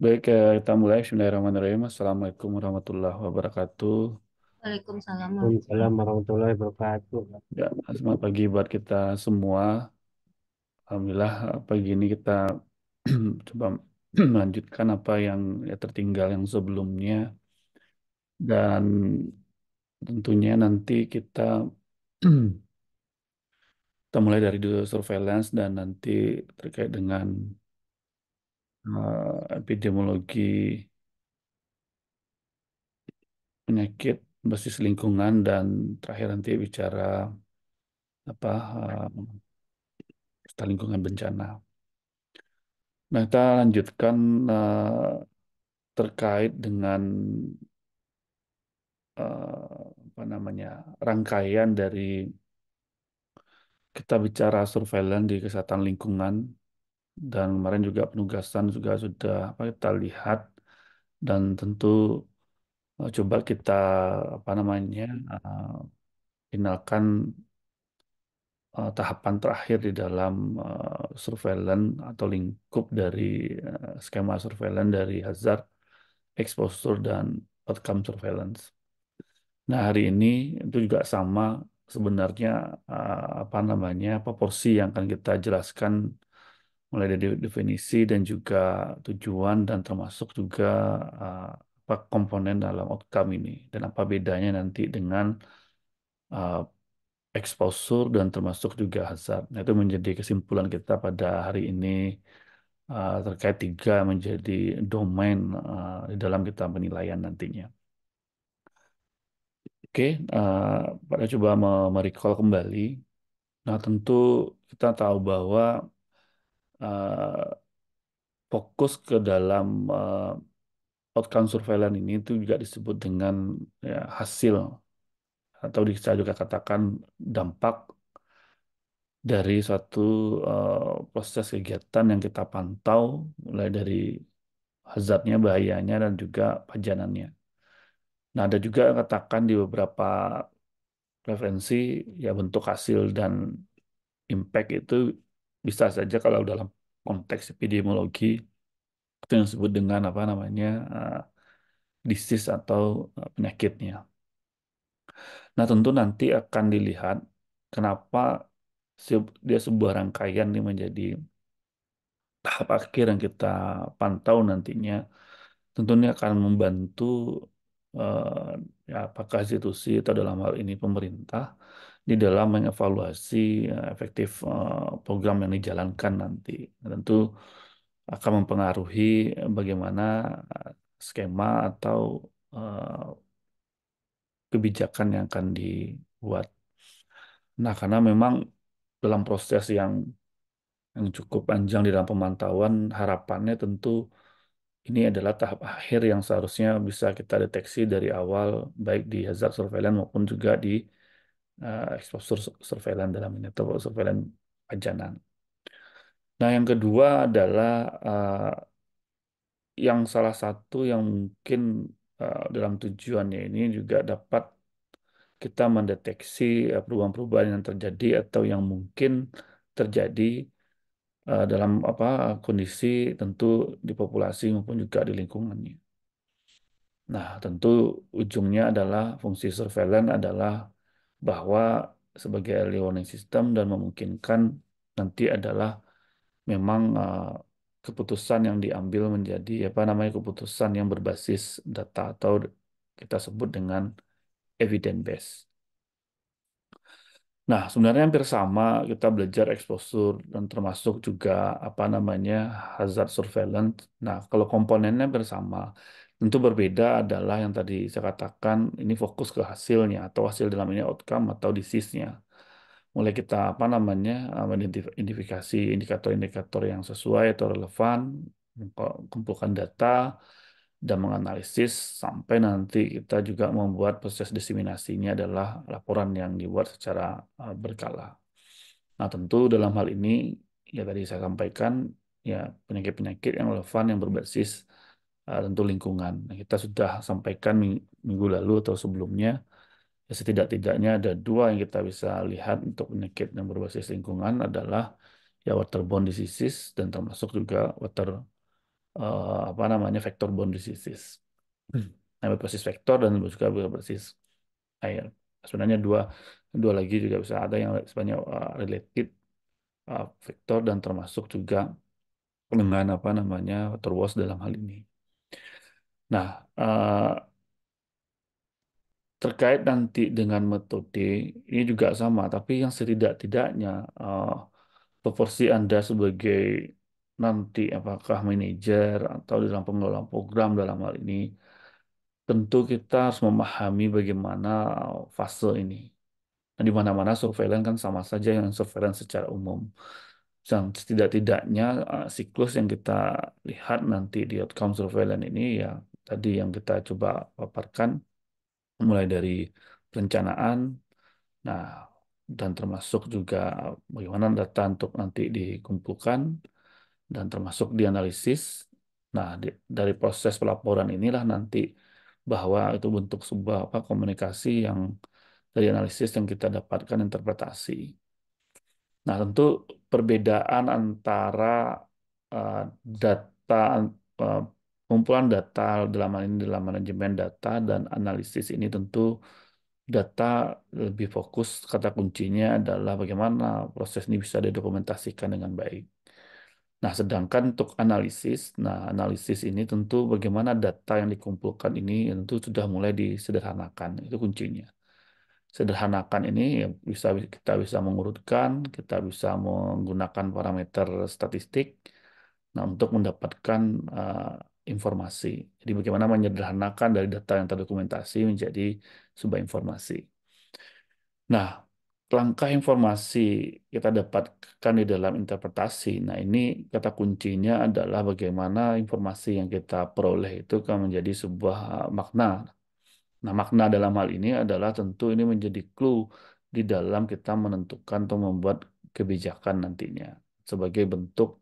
Baik, eh, kita mulai. Bismillahirrahmanirrahim. Assalamualaikum warahmatullahi wabarakatuh. Waalaikumsalam. Assalamualaikum warahmatullahi wabarakatuh. Ya, selamat pagi buat kita semua. Alhamdulillah eh, pagi ini kita coba melanjutkan apa yang ya, tertinggal yang sebelumnya. Dan tentunya nanti kita kita mulai dari dulu surveillance dan nanti terkait dengan Eh, epidemiologi penyakit basis lingkungan dan terakhir nanti bicara apa uh, lingkungan bencana. Nah, kita lanjutkan uh, terkait dengan uh, apa namanya rangkaian dari kita bicara surveillance di kesehatan lingkungan dan kemarin juga penugasan juga sudah apa, kita lihat dan tentu uh, coba kita apa namanya uh, finalkan uh, tahapan terakhir di dalam uh, surveillance atau lingkup dari uh, skema surveillance dari hazard exposure dan outcome surveillance. Nah, hari ini itu juga sama sebenarnya apa namanya proporsi yang akan kita jelaskan mulai dari definisi dan juga tujuan dan termasuk juga uh, apa komponen dalam outcome ini dan apa bedanya nanti dengan uh, exposure dan termasuk juga hazard. Nah, itu menjadi kesimpulan kita pada hari ini uh, terkait tiga menjadi domain uh, di dalam kita penilaian nantinya. Oke, okay, uh, pada coba merecall kembali. Nah, tentu kita tahu bahwa uh, fokus ke dalam uh, outcome surveillance ini itu juga disebut dengan ya, hasil atau bisa juga katakan dampak dari suatu uh, proses kegiatan yang kita pantau mulai dari hazardnya, bahayanya dan juga pajanannya. Nah, ada juga yang katakan di beberapa referensi ya bentuk hasil dan impact itu bisa saja kalau dalam konteks epidemiologi itu yang disebut dengan apa namanya uh, disease atau uh, penyakitnya. Nah tentu nanti akan dilihat kenapa dia sebuah rangkaian ini menjadi tahap akhir yang kita pantau nantinya tentunya akan membantu uh, ya, apakah institusi atau dalam hal ini pemerintah di dalam mengevaluasi eh, efektif eh, program yang dijalankan nanti. Tentu akan mempengaruhi eh, bagaimana skema atau kebijakan yang akan dibuat. Nah, karena memang dalam proses yang yang cukup panjang di dalam pemantauan, harapannya tentu ini adalah tahap akhir yang seharusnya bisa kita deteksi dari awal, baik di hazard surveillance maupun juga di uh, eh, exposure surveillance dalam ini atau surveillance pajanan. Nah, yang kedua adalah uh, yang salah satu yang mungkin uh, dalam tujuannya ini juga dapat kita mendeteksi perubahan-perubahan yang terjadi atau yang mungkin terjadi uh, dalam apa kondisi tentu di populasi maupun juga di lingkungannya. Nah, tentu ujungnya adalah fungsi surveillance adalah bahwa sebagai early warning system dan memungkinkan nanti adalah memang uh, keputusan yang diambil menjadi apa namanya keputusan yang berbasis data atau kita sebut dengan evidence base. Nah, sebenarnya hampir sama kita belajar exposure dan termasuk juga apa namanya hazard surveillance. Nah, kalau komponennya bersama. Tentu berbeda adalah yang tadi saya katakan ini fokus ke hasilnya atau hasil dalam ini outcome atau disease-nya. Mulai kita apa namanya eh, identifikasi indikator-indikator yang sesuai atau relevan, kumpulkan data dan menganalisis sampai nanti kita juga membuat proses diseminasinya adalah laporan yang dibuat secara eh, berkala. Nah, tentu dalam hal ini ya tadi saya sampaikan ya penyakit-penyakit yang relevan yang berbasis Eh, tentu lingkungan. Nah, kita sudah sampaikan minggu lalu atau sebelumnya, ya setidak-tidaknya ada dua yang kita bisa lihat untuk penyakit yang berbasis lingkungan adalah ya waterborne diseases dan termasuk juga water uh, apa namanya vector-borne diseases. Hmm. Nah, berbasis vektor dan juga berbasis air. Sebenarnya dua dua lagi juga bisa ada yang sebenarnya uh, related uh, vektor dan termasuk juga dengan apa namanya water wars dalam hal ini. Nah, uh, terkait nanti dengan metode, ini juga sama, tapi yang setidak-tidaknya uh, proporsi Anda sebagai nanti apakah manajer atau dalam pengelolaan program dalam hal ini, tentu kita harus memahami bagaimana eh, fase ini. Nah, di mana-mana surveillance kan sama saja yang surveillance secara umum. Dan setidak-tidaknya siklus yang kita lihat nanti di outcome surveillance ini ya tadi yang kita coba paparkan, mulai dari perencanaan, nah dan termasuk juga eh, bagaimana data untuk nanti dikumpulkan dan termasuk dianalisis. Nah di, dari proses pelaporan inilah nanti bahwa itu bentuk sebuah apa komunikasi yang dari analisis yang kita dapatkan interpretasi. Nah, tentu perbedaan antara uh, data uh, Kumpulan data dalam hal ini dalam manajemen data dan analisis ini tentu data lebih fokus kata kuncinya adalah bagaimana proses ini bisa didokumentasikan dengan baik. Nah, sedangkan untuk analisis, nah analisis ini tentu bagaimana data yang dikumpulkan ini tentu sudah mulai disederhanakan, itu kuncinya. Sederhanakan ini ya bisa kita bisa mengurutkan, kita bisa menggunakan parameter statistik, nah untuk mendapatkan uh, informasi. Jadi bagaimana menyederhanakan dari data yang terdokumentasi menjadi sebuah informasi. Nah, langkah informasi kita dapatkan di dalam interpretasi. Nah, ini kata kuncinya adalah bagaimana informasi yang kita peroleh itu kan menjadi sebuah makna. Nah, makna dalam hal ini adalah tentu ini menjadi clue di dalam kita menentukan atau membuat kebijakan nantinya sebagai bentuk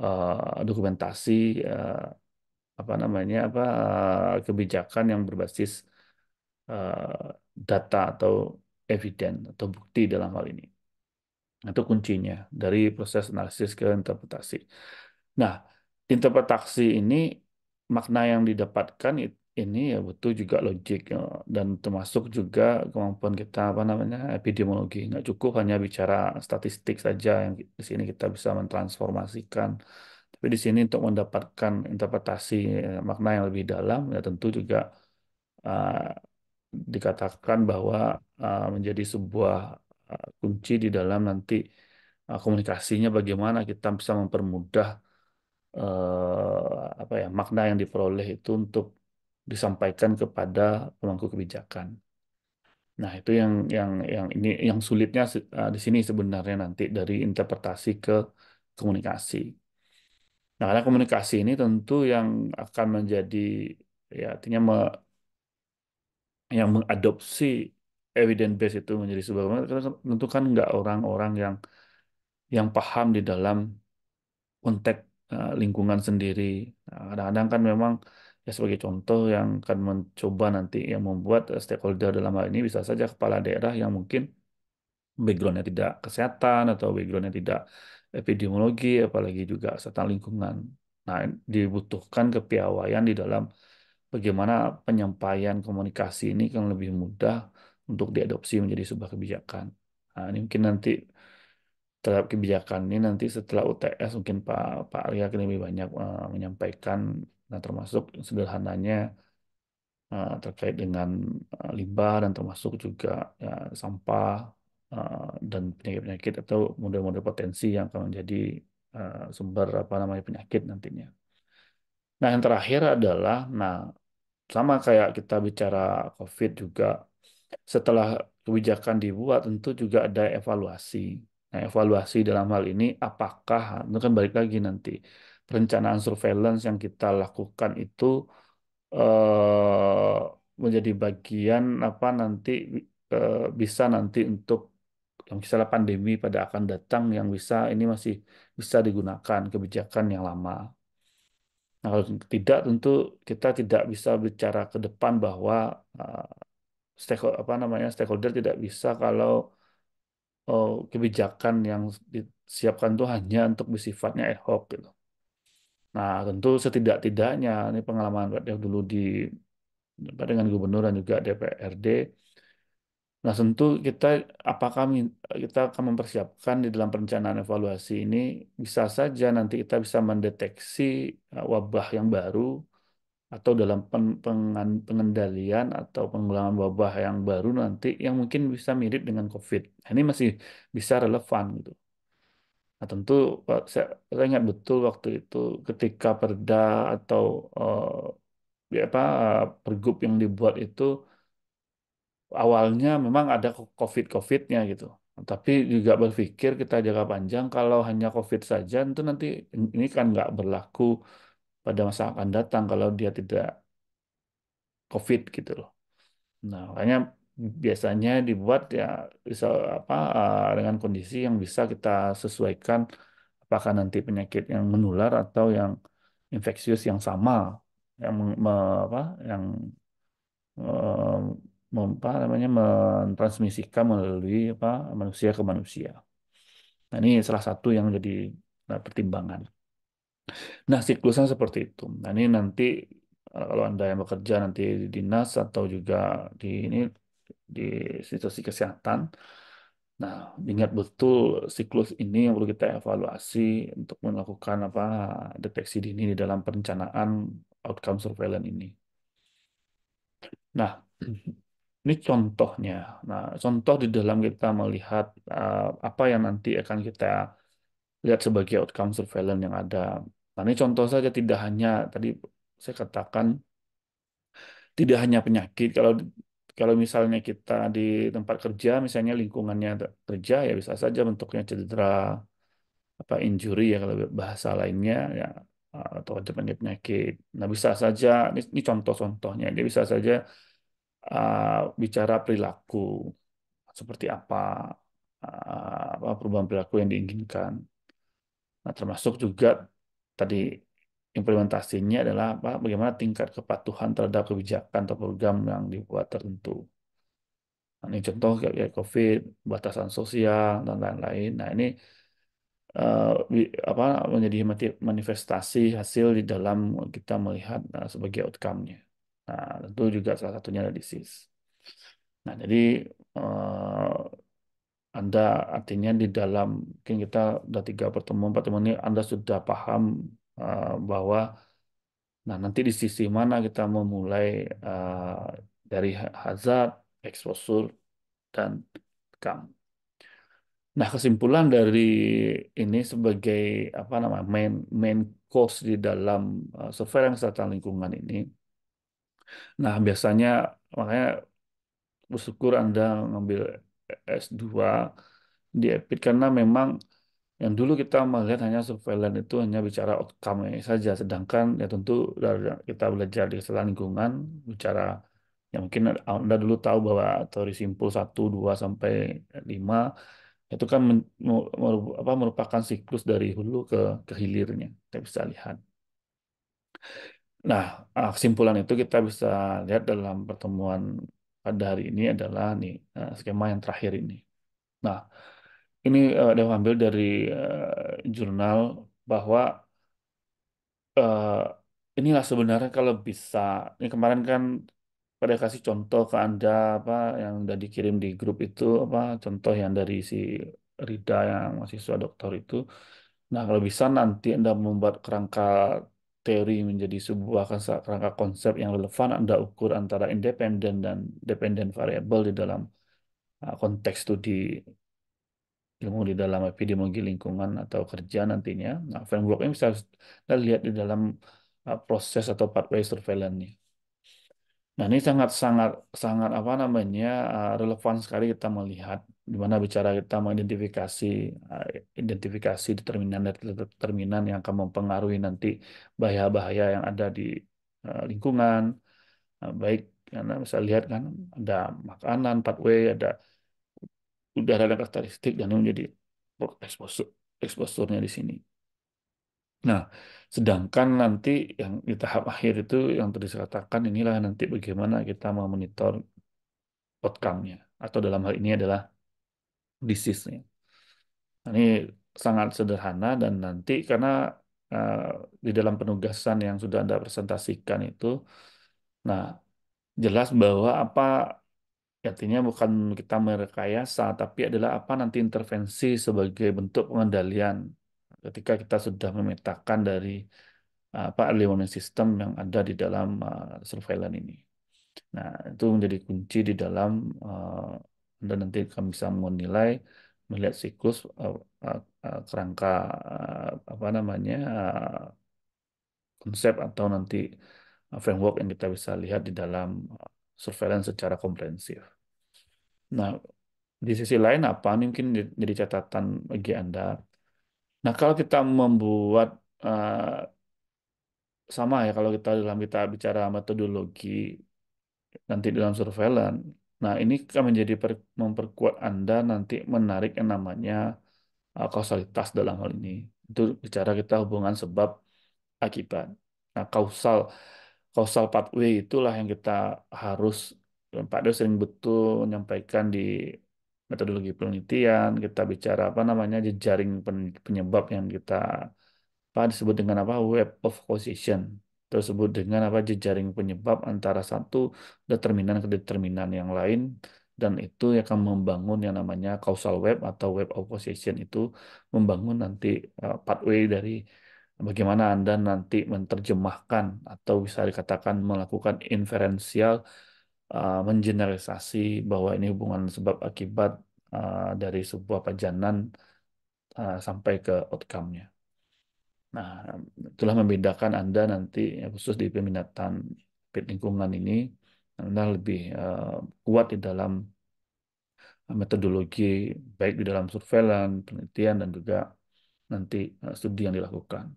uh, dokumentasi eh, apa namanya apa eh, kebijakan yang berbasis eh, data atau eviden atau bukti dalam hal ini. Itu kuncinya dari proses analisis ke interpretasi. Nah, interpretasi ini makna yang didapatkan ini ya butuh juga logik eh, dan termasuk juga kemampuan kita apa namanya epidemiologi nggak cukup hanya bicara statistik saja yang di sini kita bisa mentransformasikan tapi di sini untuk mendapatkan interpretasi eh, makna yang lebih dalam, ya tentu juga uh, dikatakan bahwa uh, menjadi sebuah uh, kunci di dalam nanti uh, komunikasinya bagaimana kita bisa mempermudah uh, apa ya makna yang diperoleh itu untuk disampaikan kepada pemangku kebijakan. Nah, itu yang yang yang ini yang sulitnya uh, di sini sebenarnya nanti dari interpretasi ke komunikasi. Nah, karena komunikasi ini tentu yang akan menjadi ya artinya me, yang mengadopsi evidence base itu menjadi sebuah tentu kan nggak orang-orang yang yang paham di dalam konteks eh, lingkungan sendiri. Nah, kadang-kadang kan memang ya sebagai contoh yang akan mencoba nanti yang membuat eh, stakeholder dalam hal ini bisa saja kepala daerah yang mungkin backgroundnya tidak kesehatan atau backgroundnya tidak epidemiologi, apalagi juga serta lingkungan. Nah, dibutuhkan kepiawaian di dalam bagaimana penyampaian komunikasi ini yang lebih mudah untuk diadopsi menjadi sebuah kebijakan. Nah, ini mungkin nanti terhadap kebijakan ini nanti setelah UTS mungkin Pak Pak Arya akan lebih banyak uh, menyampaikan nah termasuk sederhananya uh, terkait dengan uh, limbah dan termasuk juga ya, sampah Eh, dan penyakit-penyakit atau model-model potensi yang akan menjadi eh, sumber apa namanya penyakit nantinya. Nah, yang terakhir adalah nah sama kayak kita bicara COVID juga setelah kebijakan dibuat tentu juga ada evaluasi. Nah, evaluasi dalam hal ini apakah itu kan balik lagi nanti perencanaan surveillance yang kita lakukan itu eh, menjadi bagian apa nanti eh, bisa nanti untuk yang misalnya pandemi pada akan datang yang bisa ini masih bisa digunakan kebijakan yang lama. Nah, kalau tidak tentu kita tidak bisa bicara ke depan bahwa uh, eh, stakeholder apa namanya stakeholder tidak bisa kalau uh, kebijakan yang disiapkan itu hanya untuk bersifatnya ad hoc gitu. Nah, tentu setidak-tidaknya ini pengalaman yang dulu di dengan gubernur dan juga DPRD Nah, tentu kita apakah kita akan mempersiapkan di dalam perencanaan evaluasi ini bisa saja nanti kita bisa mendeteksi eh, wabah yang baru atau dalam pengendalian atau pengulangan wabah yang baru nanti yang mungkin bisa mirip dengan COVID. Nah, ini masih bisa relevan gitu. Nah, tentu eh, saya, saya ingat betul waktu itu ketika Perda atau eh, ya apa eh, Pergub yang dibuat itu awalnya memang ada COVID-COVID-nya gitu. Tapi juga berpikir kita jaga panjang kalau hanya COVID saja itu nanti ini kan nggak berlaku pada masa akan datang kalau dia tidak COVID gitu loh. Nah, makanya biasanya dibuat ya bisa apa eh, dengan kondisi yang bisa kita sesuaikan apakah nanti penyakit yang menular atau yang infeksius yang sama yang me, apa yang eh, apa namanya mentransmisikan melalui apa manusia ke manusia. Nah, ini salah satu yang jadi nah, pertimbangan. Nah, siklusnya seperti itu. Nah, ini nanti eh, kalau Anda yang bekerja nanti di dinas atau juga di ini di institusi kesehatan, Nah, ingat betul siklus ini yang perlu kita evaluasi untuk melakukan apa deteksi dini di dalam perencanaan outcome surveillance ini. Nah, Ini contohnya. Nah, contoh di dalam kita melihat uh, apa yang nanti akan kita lihat sebagai outcome surveillance yang ada. Nah, ini contoh saja tidak hanya tadi saya katakan tidak hanya penyakit. Kalau kalau misalnya kita di tempat kerja, misalnya lingkungannya kerja, ya bisa saja bentuknya cedera, apa injury ya kalau bahasa lainnya ya eh, atau penyakit penyakit. Nah bisa saja ini contoh-contohnya. Dia bisa saja Eh, bicara perilaku seperti apa eh, apa perubahan perilaku yang diinginkan. Nah, termasuk juga tadi implementasinya adalah apa, bagaimana tingkat kepatuhan terhadap kebijakan atau program yang dibuat tertentu. Nah, ini contoh kayak COVID, batasan sosial dan lain-lain. Nah ini uh, apa menjadi manifestasi hasil di dalam kita melihat uh, sebagai outcome-nya. Nah, tentu juga salah satunya ada disease. Nah, jadi uh, Anda artinya di dalam, mungkin kita udah tiga pertemuan, empat pertemuan ini, Anda sudah paham uh, bahwa Nah, nanti di sisi mana kita memulai uh, dari hazard, exposure, dan kam. Nah, kesimpulan dari ini sebagai apa namanya main main course di dalam uh, surveillance tata lingkungan ini Nah, biasanya makanya bersyukur Anda ngambil S2 di EPIT karena memang yang dulu kita melihat hanya surveillance itu hanya bicara outcome saja, sedangkan ya tentu kita belajar di kesehatan lingkungan bicara yang mungkin Anda dulu tahu bahwa teori simpul 1, 2 sampai 5 itu kan merupakan siklus dari hulu ke ke hilirnya. Kita bisa lihat. Nah, ah, kesimpulan itu kita bisa lihat dalam pertemuan pada hari ini adalah nih eh, skema yang terakhir ini. Nah, ini uh, ambil dari uh, jurnal bahwa uh, inilah sebenarnya kalau bisa. Ini kemarin kan pada kasih contoh ke anda apa yang sudah dikirim di grup itu apa contoh yang dari si Rida yang mahasiswa doktor itu. Nah, kalau bisa nanti Anda membuat kerangka teori menjadi sebuah kerangka konsep yang relevan Anda ukur antara independen dan dependent variable di dalam uh, konteks studi ilmu di dalam epidemiologi lingkungan atau kerja nantinya. Nah, framework ini bisa kita lihat di dalam uh, proses atau pathway surveillance-nya. Nah, ini sangat-sangat sangat apa namanya eh, relevan sekali kita melihat di mana bicara kita mengidentifikasi eh, identifikasi determinan determinan yang akan mempengaruhi nanti bahaya-bahaya yang ada di eh, lingkungan baik karena bisa lihat kan ada makanan pathway ada udara dan karakteristik dan ini menjadi eksposur eksposurnya di sini. Nah, sedangkan nanti yang di tahap akhir itu yang tadi saya katakan inilah nanti bagaimana kita memonitor outcome-nya atau dalam hal ini adalah disease-nya. Nah, ini sangat sederhana dan nanti karena uh, di dalam penugasan yang sudah Anda presentasikan itu nah jelas bahwa apa artinya bukan kita merekayasa tapi adalah apa nanti intervensi sebagai bentuk pengendalian ketika kita sudah memetakan dari eh, apa elemen sistem yang ada di dalam uh, surveillance ini. Nah, itu menjadi kunci di dalam uh, dan nanti kami bisa menilai melihat siklus uh, uh, kerangka uh, apa namanya uh, konsep atau nanti framework yang kita bisa lihat di dalam surveillance secara komprehensif. Nah, di sisi lain apa mungkin jadi catatan bagi Anda Nah, kalau kita membuat uh, sama ya kalau kita dalam kita bicara metodologi nanti dalam surveillance. Nah, ini akan menjadi per, memperkuat Anda nanti menarik yang namanya uh, kausalitas dalam hal ini. Itu bicara kita hubungan sebab akibat. Nah, kausal kausal pathway itulah yang kita harus Pak Do sering betul menyampaikan di metodologi penelitian, kita bicara apa namanya jejaring penyebab yang kita apa disebut dengan apa web of causation tersebut dengan apa jejaring penyebab antara satu determinan ke determinan yang lain dan itu akan membangun yang namanya causal web atau web of causation itu membangun nanti e, pathway dari bagaimana Anda nanti menerjemahkan atau bisa dikatakan melakukan inferensial uh, mengeneralisasi bahwa ini hubungan sebab akibat eh, dari sebuah pajanan eh, sampai ke outcome-nya. Nah, itulah membedakan Anda nanti ya, khusus di peminatan lingkungan ini Anda lebih kuat di dalam metodologi baik di dalam surveillance, penelitian dan juga nanti studi yang dilakukan.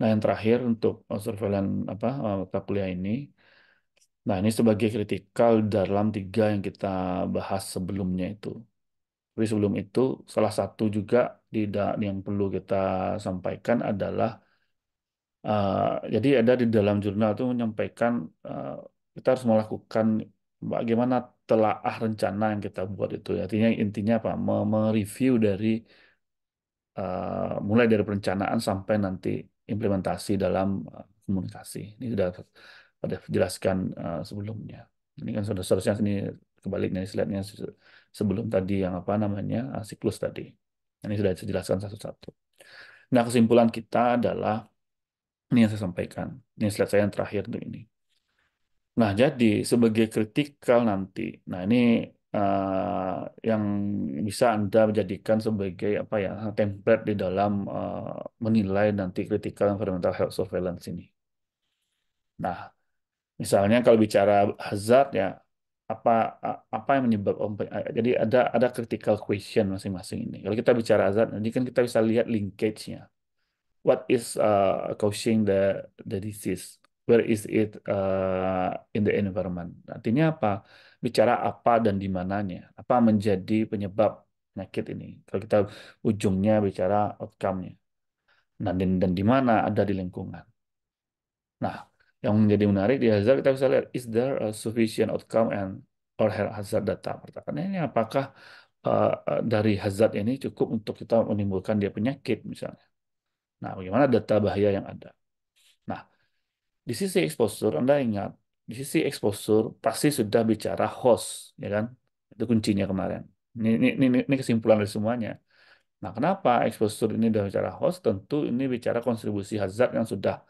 Nah, yang terakhir untuk surveillance apa mata kuliah ini Nah, ini sebagai kritikal dalam tiga yang kita bahas sebelumnya itu. Tapi sebelum itu, salah satu juga tidak yang perlu kita sampaikan adalah uh, jadi ada di dalam jurnal itu menyampaikan uh, kita harus melakukan bagaimana telaah rencana yang kita buat itu. Artinya intinya apa? Mereview dari uh, mulai dari perencanaan sampai nanti implementasi dalam komunikasi. Ini sudah ada jelaskan uh, sebelumnya. Ini kan sudah seharusnya ini kebaliknya slide-nya sebelum tadi yang apa namanya uh, siklus tadi. Ini sudah dijelaskan satu-satu. Nah kesimpulan kita adalah ini yang saya sampaikan. Ini slide saya yang terakhir untuk ini. Nah jadi sebagai kritikal nanti, nah ini uh, yang bisa Anda menjadikan sebagai apa ya template di dalam uh, menilai nanti kritikal environmental health surveillance ini. Nah, Misalnya kalau bicara hazard ya apa apa yang menyebabkan eh, jadi ada ada critical question masing-masing ini. Kalau kita bicara hazard nanti kan kita bisa lihat linkage-nya. What is uh, causing the the disease? Where is it uh, in the environment? Artinya apa? Bicara apa dan di mananya? Apa menjadi penyebab penyakit ini? Kalau kita ujungnya bicara outcome-nya. Nah, dan, dan di mana ada di lingkungan. Nah, yang menjadi menarik di Hazard kita bisa lihat is there a sufficient outcome and or hazard data pertanyaannya ini apakah uh, dari hazard ini cukup untuk kita menimbulkan dia penyakit misalnya nah bagaimana data bahaya yang ada nah di sisi exposure anda ingat di sisi exposure pasti sudah bicara host ya kan itu kuncinya kemarin ini ini ini, ini kesimpulan dari semuanya nah kenapa exposure ini sudah bicara host tentu ini bicara kontribusi hazard yang sudah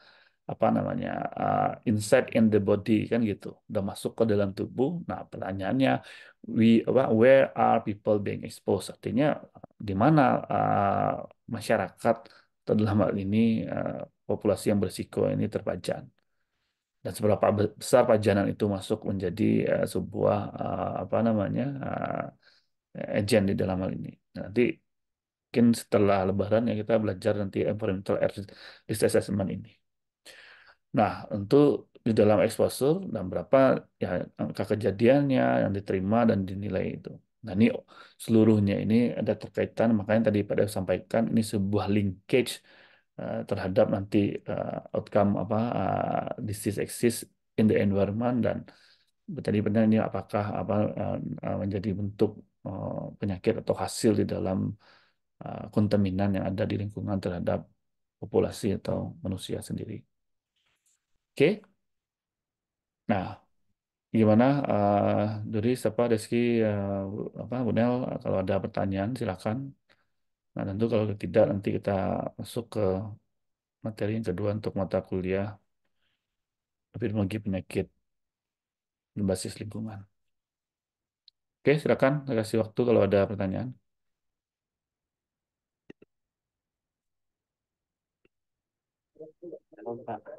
apa namanya uh, eh, inside in the body kan gitu udah masuk ke dalam tubuh nah pertanyaannya we apa, where are people being exposed artinya di mana uh, masyarakat terdalam dalam hal ini uh, populasi yang berisiko ini terpajan dan seberapa besar pajanan itu masuk menjadi uh, sebuah uh, apa namanya uh, agent di dalam hal ini nah, nanti mungkin setelah lebaran ya kita belajar nanti environmental risk assessment ini Nah, untuk di dalam exposure dan berapa ya angka kejadiannya yang diterima dan dinilai itu. Nah, ini seluruhnya ini ada terkaitan, makanya tadi pada saya sampaikan ini sebuah linkage uh, terhadap nanti uh, outcome apa uh, disease exist in the environment dan tadi benar ini apakah apa uh, menjadi bentuk uh, penyakit atau hasil di dalam uh, kontaminan yang ada di lingkungan terhadap populasi atau manusia sendiri. Oke, Nah, gimana uh, Duri, siapa Deski, uh, eh, apa Bunel, kalau ada pertanyaan silakan. Nah, tentu kalau tidak nanti kita masuk ke materi yang kedua untuk mata kuliah epidemiologi penyakit berbasis lingkungan. Oke, silakan Saya kasih waktu kalau ada pertanyaan. kasih.